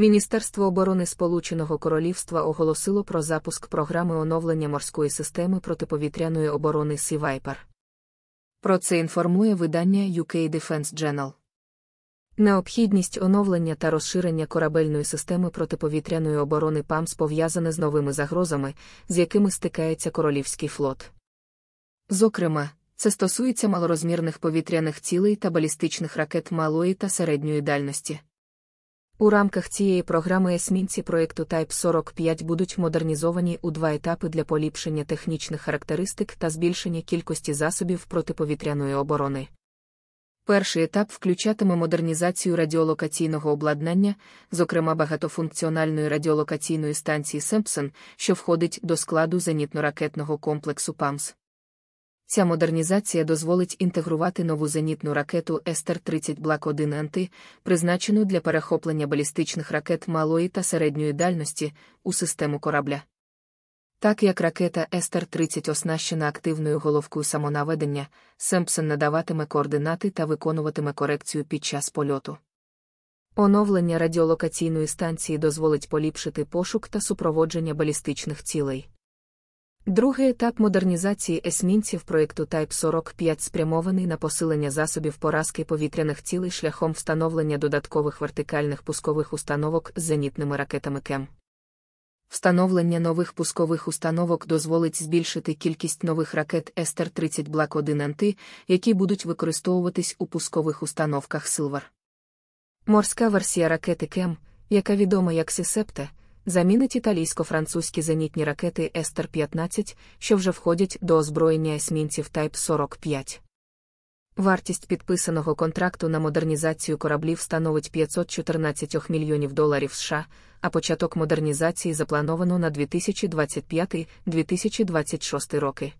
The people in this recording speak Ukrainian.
Міністерство оборони Сполученого Королівства оголосило про запуск програми оновлення морської системи протиповітряної оборони Sea Viper. Про це інформує видання UK Defense Journal. Необхідність оновлення та розширення корабельної системи протиповітряної оборони ПАМС пов'язане з новими загрозами, з якими стикається королівський флот. Зокрема, це стосується малорозмірних повітряних цілей та балістичних ракет малої та середньої дальності. У рамках цієї програми есмінці проєкту Type 45 будуть модернізовані у два етапи для поліпшення технічних характеристик та збільшення кількості засобів протиповітряної оборони. Перший етап включатиме модернізацію радіолокаційного обладнання, зокрема багатофункціональної радіолокаційної станції Семпсон, що входить до складу зенітно-ракетного комплексу ПАМС. Ця модернізація дозволить інтегрувати нову зенітну ракету Естер 30 Блак 1 Анти, призначену для перехоплення балістичних ракет малої та середньої дальності у систему корабля. Так як ракета Естер 30 оснащена активною головкою самонаведення, Семпсон надаватиме координати та виконуватиме корекцію під час польоту. Оновлення радіолокаційної станції дозволить поліпшити пошук та супроводження балістичних цілей. Другий етап модернізації есмінців проєкту Type 45 спрямований на посилення засобів поразки повітряних цілей шляхом встановлення додаткових вертикальних пускових установок з зенітними ракетами КЕМ. Встановлення нових пускових установок дозволить збільшити кількість нових ракет Естер 30 Блак 1 Анти, які будуть використовуватись у пускових установках Силвар. Морська версія ракети КЕМ, яка відома як Сісепте, замінить італійсько-французькі зенітні ракети Естер 15, що вже входять до озброєння есмінців Тайп 45. Вартість підписаного контракту на модернізацію кораблів становить 514 мільйонів доларів США, а початок модернізації заплановано на 2025-2026 роки.